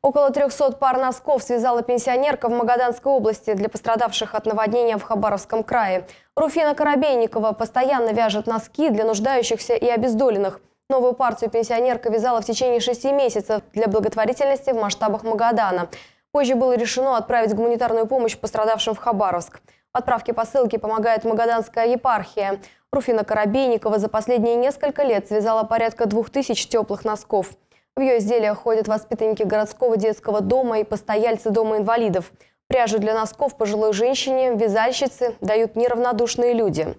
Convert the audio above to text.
Около 300 пар носков связала пенсионерка в Магаданской области для пострадавших от наводнения в Хабаровском крае. Руфина Коробейникова постоянно вяжет носки для нуждающихся и обездоленных. Новую партию пенсионерка вязала в течение шести месяцев для благотворительности в масштабах Магадана. Позже было решено отправить гуманитарную помощь пострадавшим в Хабаровск. В отправке посылки помогает Магаданская епархия. Руфина Коробейникова за последние несколько лет связала порядка двух тысяч теплых носков. В ее изделия ходят воспитанники городского детского дома и постояльцы дома инвалидов. Пряжу для носков пожилой женщине, вязальщице дают неравнодушные люди.